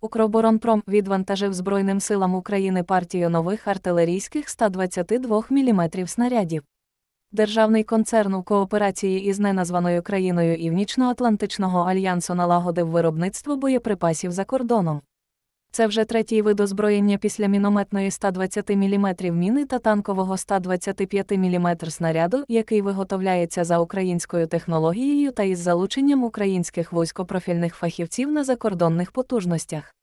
Укроборонпром відвантажив Збройним силам України партію нових артилерійських 122 мм снарядів. Державний концерн у кооперації із неназваною країною Північноатлантичного альянсу налагодив виробництво боєприпасів за кордоном. Це вже третій вид озброєння після мінометної 120 мм міни та танкового 125 мм снаряду, який виготовляється за українською технологією та із залученням українських вузькопрофільних фахівців на закордонних потужностях.